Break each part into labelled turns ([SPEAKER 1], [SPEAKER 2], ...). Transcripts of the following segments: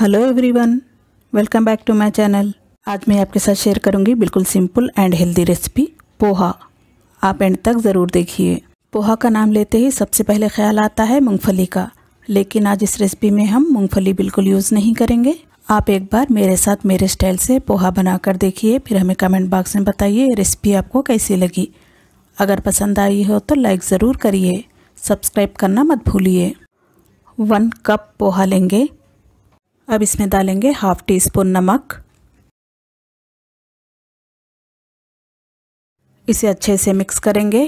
[SPEAKER 1] Hello everyone welcome back to my channel आज मैं आपके साथ शेयर करूंगी बिल्कुल simple and healthy recipe poha आप एंड तक ज़रूर देखिए पोहा का नाम लेते ही सबसे पहले ख्याल आता है मूंगफली का लेकिन आज इस रेसिपी में हम मूंगफली बिल्कुल यूज़ नहीं करेंगे आप एक बार मेरे साथ मेरे स्टाइल से पोहा बना कर देखिए फिर हमें कमेंट बॉक्स में बताइए रेसिपी आपको कैसी लगी अगर पसंद आई हो तो लाइक ज़रूर करिए सब्सक्राइब करना मत भूलिए वन कप पोहा लेंगे अब इसमें डालेंगे हाफ टी स्पून नमक
[SPEAKER 2] इसे अच्छे से मिक्स करेंगे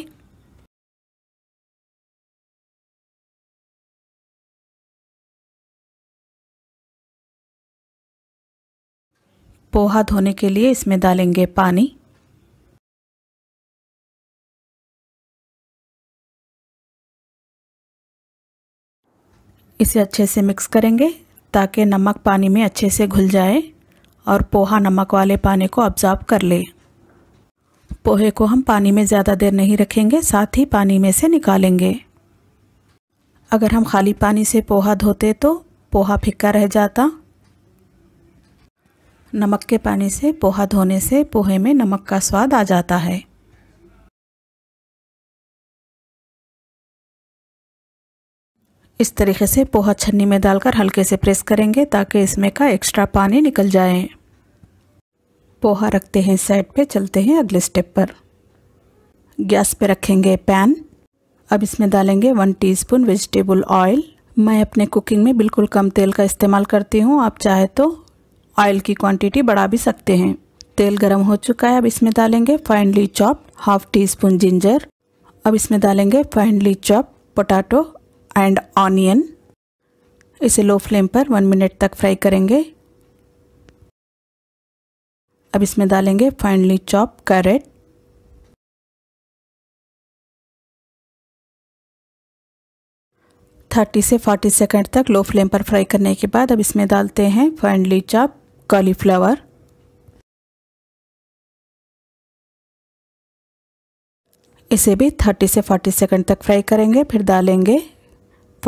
[SPEAKER 2] पोहा धोने के लिए इसमें डालेंगे पानी
[SPEAKER 1] इसे अच्छे से मिक्स करेंगे ताकि नमक पानी में अच्छे से घुल जाए और पोहा नमक वाले पानी को अब्जॉर्ब कर ले पोहे को हम पानी में ज़्यादा देर नहीं रखेंगे साथ ही पानी में से निकालेंगे अगर हम खाली पानी से पोहा धोते तो पोहा फिक्का रह जाता नमक के पानी से पोहा धोने से पोहे में नमक का स्वाद आ जाता है इस तरीके से पोहा छन्नी में डालकर हल्के से प्रेस करेंगे ताकि इसमें का एक्स्ट्रा पानी निकल जाए पोहा रखते हैं साइड पे चलते हैं अगले स्टेप पर गैस पे रखेंगे पैन अब इसमें डालेंगे वन टीस्पून वेजिटेबल ऑयल मैं अपने कुकिंग में बिल्कुल कम तेल का इस्तेमाल करती हूँ आप चाहे तो ऑयल की क्वांटिटी बढ़ा भी सकते हैं तेल गरम हो चुका है अब इसमें डालेंगे finally chop half teaspoon ginger अब इसमें डालेंगे finally chop potato and onion इसे लो फ्लेम पर वन मिनट तक फ्राई करेंगे अब इसमें डालेंगे
[SPEAKER 2] फाइनली चॉप कैरेट
[SPEAKER 1] थर्टी से फोर्टी सेकेंड तक लो फ्लेम पर फ्राई करने के बाद अब इसमें डालते हैं फाइनली चॉप कॉलीफ्लावर
[SPEAKER 2] इसे भी 30 से 40 सेकंड तक फ्राई करेंगे फिर डालेंगे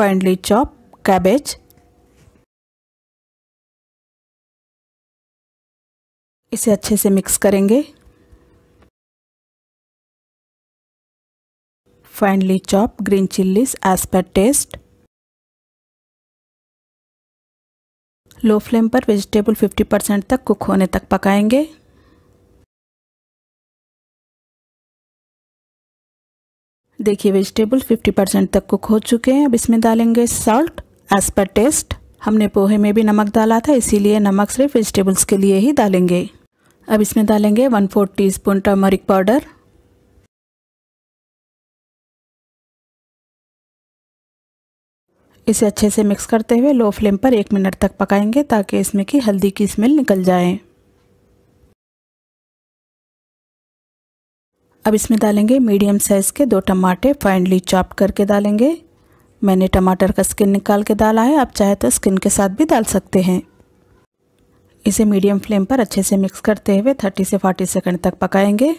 [SPEAKER 2] finely chop cabbage. इसे अच्छे से मिक्स करेंगे finally
[SPEAKER 1] chop green chillies as per taste low flame पर वेजिटेबल 50% तक कुक होने तक पकाएंगे देखिए वेजिटेबल 50 परसेंट तक कुक हो चुके हैं अब इसमें डालेंगे सॉल्ट एज पर टेस्ट हमने पोहे में भी नमक डाला था इसीलिए नमक सिर्फ वेजिटेबल्स के लिए ही डालेंगे अब इसमें डालेंगे one fourth teaspoon turmeric powder
[SPEAKER 2] इसे अच्छे से मिक्स करते हुए लो फ्लेम पर एक
[SPEAKER 1] मिनट तक पकाएंगे ताकि इसमें की हल्दी की स्मेल निकल जाए अब इसमें डालेंगे मीडियम साइज़ के दो टमाटे फाइनली चॉप करके डालेंगे मैंने टमाटर का स्किन निकाल के डाला है आप चाहे तो स्किन के साथ भी डाल सकते हैं इसे मीडियम फ्लेम पर अच्छे से मिक्स करते हुए 30 से 40 सेकंड तक पकाएंगे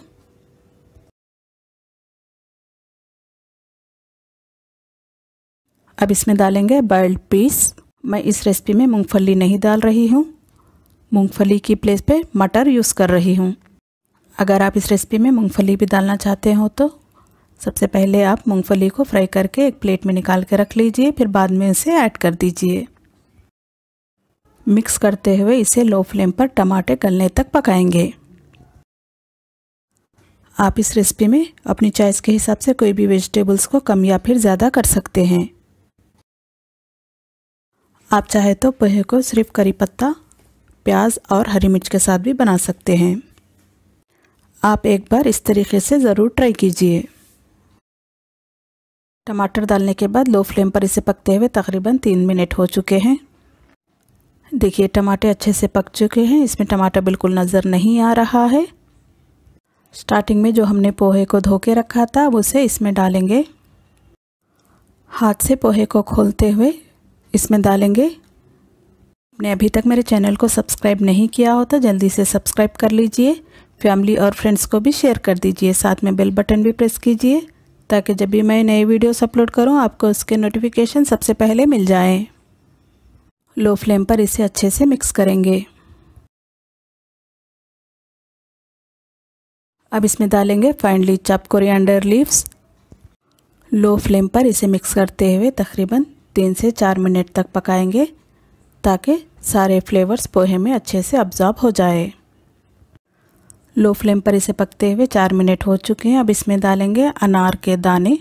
[SPEAKER 1] अब इसमें डालेंगे बॉयल्ड पीस मैं इस रेसिपी में मूंगफली नहीं डाल रही हूँ मूंगफली की प्लेस पे मटर यूज़ कर रही हूँ अगर आप इस रेसिपी में मूंगफली भी डालना चाहते हो तो सबसे पहले आप मूंगफली को फ्राई करके एक प्लेट में निकाल के रख लीजिए फिर बाद में इसे ऐड कर दीजिए मिक्स करते हुए इसे लो फ्लेम पर टमाटे गलने तक पकाएंगे आप इस रेसिपी में अपनी चॉइस के हिसाब से कोई भी वेजिटेबल्स को कम या फिर ज़्यादा कर सकते हैं आप चाहे तो पोहे को सिर्फ करी पत्ता प्याज और हरी मिर्च के साथ भी बना सकते हैं आप एक बार इस तरीके से ज़रूर ट्राई कीजिए टमाटर डालने के बाद लो फ्लेम पर इसे पकते हुए तकरीबन तीन मिनट हो चुके हैं देखिए टमाटर अच्छे से पक चुके हैं इसमें टमाटर बिल्कुल नज़र नहीं आ रहा है स्टार्टिंग में जो हमने पोहे को धो के रखा था अब उसे इसमें डालेंगे हाथ से पोहे को खोलते हुए इसमें डालेंगे आपने अभी तक मेरे चैनल को सब्सक्राइब नहीं किया होता तो जल्दी से सब्सक्राइब कर लीजिए फैमिली और फ्रेंड्स को भी शेयर कर दीजिए साथ में बेल बटन भी प्रेस कीजिए ताकि जब भी मैं नए वीडियोस अपलोड करूं आपको उसके नोटिफिकेशन सबसे पहले मिल जाएं। लो फ्लेम पर इसे अच्छे से मिक्स करेंगे अब इसमें डालेंगे फाइनली चप कोरिएंडर लीव्स लो फ्लेम पर इसे मिक्स करते हुए तकरीबन तीन से चार मिनट तक पकाएंगे ताकि सारे फ्लेवर्स पोहे में अच्छे से अब्जॉर्ब हो जाए लो फ्लेम पर इसे पकते हुए चार मिनट हो चुके हैं अब इसमें डालेंगे अनार के दाने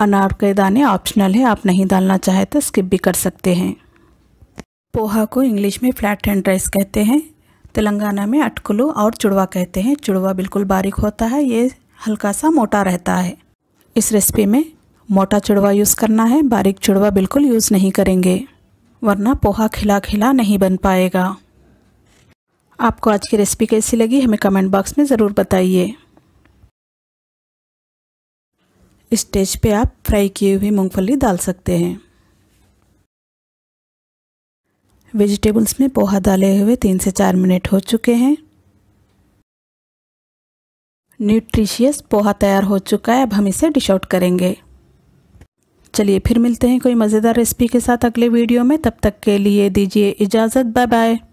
[SPEAKER 1] अनार के दाने ऑप्शनल है आप नहीं डालना चाहे तो स्किप भी कर सकते हैं पोहा को इंग्लिश में फ्लैट एंड राइस कहते हैं तेलंगाना में अटकलू और चुड़वा कहते हैं चुड़वा बिल्कुल बारीक होता है ये हल्का सा मोटा रहता है इस रेसिपी में मोटा चुड़वा यूज़ करना है बारीक चुड़वा बिल्कुल यूज़ नहीं करेंगे वरना पोहा खिला खिला नहीं बन पाएगा आपको आज की रेसिपी कैसी लगी हमें कमेंट बॉक्स में ज़रूर बताइए स्टेज पे आप फ्राई किए हुए मूंगफली डाल सकते हैं वेजिटेबल्स में पोहा डाले हुए तीन से चार मिनट हो चुके हैं न्यूट्रिशियस पोहा तैयार हो चुका है अब हम इसे डिश आउट करेंगे चलिए फिर मिलते हैं कोई मज़ेदार रेसिपी के साथ अगले वीडियो में तब तक के लिए दीजिए इजाज़त बाय बाय